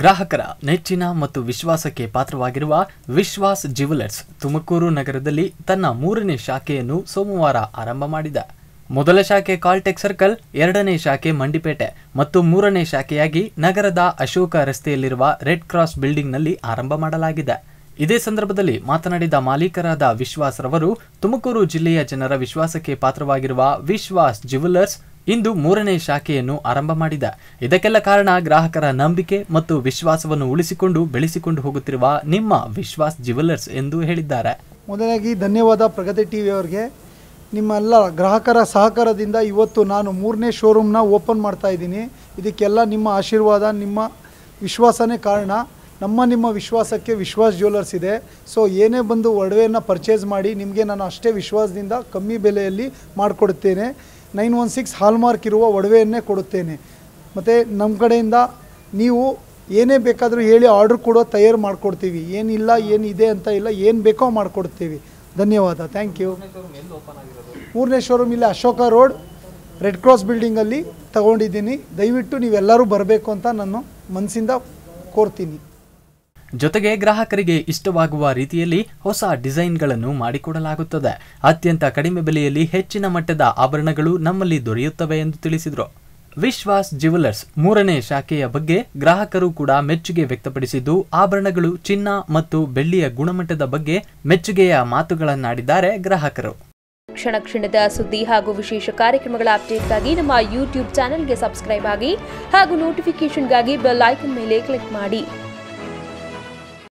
ಗ್ರಾಹಕರ ನೆಚ್ಚಿನ ಮತ್ತು ವಿಶ್ವಾಸಕ್ಕೆ ಪಾತ್ರವಾಗಿರುವ ವಿಶ್ವಾಸ್ ಜ್ಯುವೆಲರ್ಸ್ ತುಮಕೂರು ನಗರದಲ್ಲಿ ತನ್ನ ಮೂರನೇ ಶಾಖೆಯನ್ನು ಸೋಮವಾರ ಆರಂಭ ಮಾಡಿದೆ ಮೊದಲ ಶಾಖೆ ಕಾಲ್ಟೆಕ್ ಸರ್ಕಲ್ ಎರಡನೇ ಶಾಖೆ ಮಂಡಿಪೇಟೆ ಮತ್ತು ಮೂರನೇ ಶಾಖೆಯಾಗಿ ನಗರದ ಅಶೋಕ ರಸ್ತೆಯಲ್ಲಿರುವ ರೆಡ್ ಕ್ರಾಸ್ ಬಿಲ್ಡಿಂಗ್ನಲ್ಲಿ ಆರಂಭ ಮಾಡಲಾಗಿದೆ ಇದೇ ಸಂದರ್ಭದಲ್ಲಿ ಮಾತನಾಡಿದ ಮಾಲೀಕರಾದ ವಿಶ್ವಾಸ್ ರವರು ತುಮಕೂರು ಜಿಲ್ಲೆಯ ಜನರ ವಿಶ್ವಾಸಕ್ಕೆ ಪಾತ್ರವಾಗಿರುವ ವಿಶ್ವಾಸ್ ಜ್ಯುವೆಲರ್ಸ್ ಇಂದು ಮೂರನೇ ಶಾಖೆಯನ್ನು ಆರಂಭ ಮಾಡಿದ ಇದಕ್ಕೆಲ್ಲ ಕಾರಣ ಗ್ರಾಹಕರ ನಂಬಿಕೆ ಮತ್ತು ವಿಶ್ವಾಸವನ್ನು ಉಳಿಸಿಕೊಂಡು ಬೆಳೆಸಿಕೊಂಡು ಹೋಗುತ್ತಿರುವ ನಿಮ್ಮ ವಿಶ್ವಾಸ್ ಜ್ಯುವೆಲ್ಲರ್ಸ್ ಎಂದು ಹೇಳಿದ್ದಾರೆ ಮೊದಲಾಗಿ ಧನ್ಯವಾದ ಪ್ರಗತಿ ಟಿವಿ ಅವರಿಗೆ ನಿಮ್ಮೆಲ್ಲ ಗ್ರಾಹಕರ ಸಹಕಾರದಿಂದ ಇವತ್ತು ನಾನು ಮೂರನೇ ಶೋರೂಮ್ನ ಓಪನ್ ಮಾಡ್ತಾ ಇದ್ದೀನಿ ಇದಕ್ಕೆಲ್ಲ ನಿಮ್ಮ ಆಶೀರ್ವಾದ ನಿಮ್ಮ ವಿಶ್ವಾಸನೇ ಕಾರಣ ನಮ್ಮ ನಿಮ್ಮ ವಿಶ್ವಾಸಕ್ಕೆ ವಿಶ್ವಾಸ್ ಜ್ಯುವೆಲ್ಲರ್ಸ್ ಇದೆ ಸೊ ಏನೇ ಬಂದು ಒಡವೆಯನ್ನು ಪರ್ಚೇಸ್ ಮಾಡಿ ನಿಮಗೆ ನಾನು ಅಷ್ಟೇ ವಿಶ್ವಾಸದಿಂದ ಕಮ್ಮಿ ಬೆಲೆಯಲ್ಲಿ ಮಾಡಿಕೊಡುತ್ತೇನೆ ನೈನ್ ಒನ್ ಸಿಕ್ಸ್ ಹಾಲ್ಮಾರ್ಕ್ ಇರುವ ಒಡವೆಯನ್ನೇ ಕೊಡುತ್ತೇನೆ ಮತ್ತು ನಮ್ಮ ಕಡೆಯಿಂದ ನೀವು ಏನೇ ಬೇಕಾದರೂ ಹೇಳಿ ಆರ್ಡ್ರ್ ಕೊಡೋ ತಯಾರು ಮಾಡಿಕೊಡ್ತೀವಿ ಏನಿಲ್ಲ ಏನಿದೆ ಅಂತ ಇಲ್ಲ ಏನು ಬೇಕೋ ಮಾಡಿಕೊಡ್ತೀವಿ ಧನ್ಯವಾದ ಥ್ಯಾಂಕ್ ಯು ಮೂರನೇ ಶೋರೂಮ್ ಇಲ್ಲಿ ಅಶೋಕ ರೋಡ್ ರೆಡ್ ಕ್ರಾಸ್ ಬಿಲ್ಡಿಂಗಲ್ಲಿ ತಗೊಂಡಿದ್ದೀನಿ ದಯವಿಟ್ಟು ನೀವೆಲ್ಲರೂ ಬರಬೇಕು ಅಂತ ನಾನು ಮನಸ್ಸಿಂದ ಕೋರ್ತೀನಿ ಜೊತೆಗೆ ಗ್ರಾಹಕರಿಗೆ ಇಷ್ಟವಾಗುವ ರೀತಿಯಲ್ಲಿ ಹೊಸ ಡಿಸೈನ್ಗಳನ್ನು ಮಾಡಿಕೊಡಲಾಗುತ್ತದೆ ಅತ್ಯಂತ ಕಡಿಮೆ ಬೆಲೆಯಲ್ಲಿ ಹೆಚ್ಚಿನ ಮಟ್ಟದ ಆಭರಣಗಳು ನಮ್ಮಲ್ಲಿ ದೊರೆಯುತ್ತವೆ ಎಂದು ತಿಳಿಸಿದರು ವಿಶ್ವಾಸ್ ಜ್ಯುವೆಲರ್ಸ್ ಮೂರನೇ ಶಾಖೆಯ ಬಗ್ಗೆ ಗ್ರಾಹಕರು ಕೂಡ ಮೆಚ್ಚುಗೆ ವ್ಯಕ್ತಪಡಿಸಿದ್ದು ಆಭರಣಗಳು ಚಿನ್ನ ಮತ್ತು ಬೆಳ್ಳಿಯ ಗುಣಮಟ್ಟದ ಬಗ್ಗೆ ಮೆಚ್ಚುಗೆಯ ಮಾತುಗಳನ್ನಾಡಿದ್ದಾರೆ ಗ್ರಾಹಕರು ಕ್ಷಣ ಕ್ಷಣದ ಸುದ್ದಿ ಹಾಗೂ ವಿಶೇಷ ಕಾರ್ಯಕ್ರಮಗಳ ಅಪ್ಡೇಟ್ಗಾಗಿ ನಮ್ಮ ಯೂಟ್ಯೂಬ್ ಚಾನೆಲ್ಗೆ ಸಬ್ಸ್ಕ್ರೈಬ್ ಆಗಿ ಹಾಗೂ ನೋಟಿಫಿಕೇಶನ್ಗಾಗಿ ಬೆಲ್ ಐಕನ್ ಮೇಲೆ ಕ್ಲಿಕ್ ಮಾಡಿ